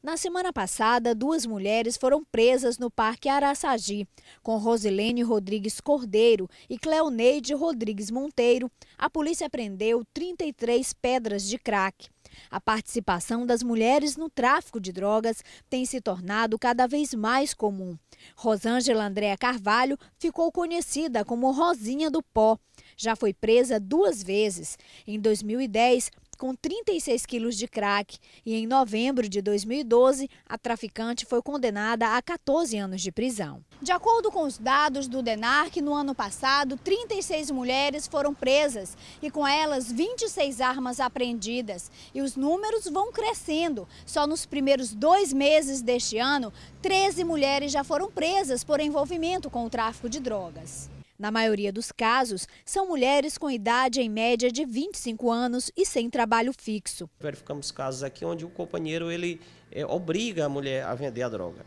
Na semana passada, duas mulheres foram presas no Parque Araçagi, com Rosilene Rodrigues Cordeiro e Cleoneide Rodrigues Monteiro. A polícia prendeu 33 pedras de crack. A participação das mulheres no tráfico de drogas tem se tornado cada vez mais comum. Rosângela Andréa Carvalho ficou conhecida como Rosinha do Pó. Já foi presa duas vezes. Em 2010, com 36 quilos de crack e em novembro de 2012, a traficante foi condenada a 14 anos de prisão. De acordo com os dados do DENARC, no ano passado, 36 mulheres foram presas e com elas 26 armas apreendidas. E os números vão crescendo. Só nos primeiros dois meses deste ano, 13 mulheres já foram presas por envolvimento com o tráfico de drogas. Na maioria dos casos, são mulheres com idade em média de 25 anos e sem trabalho fixo. Verificamos casos aqui onde o companheiro ele é, obriga a mulher a vender a droga.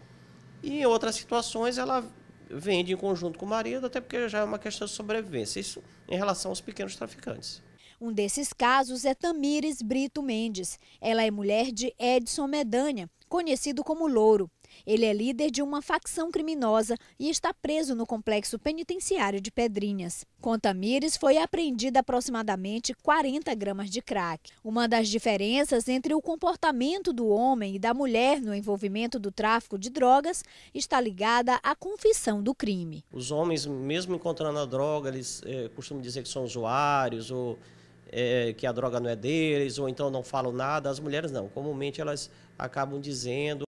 E em outras situações ela vende em conjunto com o marido, até porque já é uma questão de sobrevivência. Isso em relação aos pequenos traficantes. Um desses casos é Tamires Brito Mendes. Ela é mulher de Edson Medanha, conhecido como Louro. Ele é líder de uma facção criminosa e está preso no complexo penitenciário de Pedrinhas. Com Tamires foi apreendida aproximadamente 40 gramas de crack. Uma das diferenças entre o comportamento do homem e da mulher no envolvimento do tráfico de drogas está ligada à confissão do crime. Os homens, mesmo encontrando a droga, eles é, costumam dizer que são usuários ou é, que a droga não é deles, ou então não falam nada. As mulheres não. Comumente elas acabam dizendo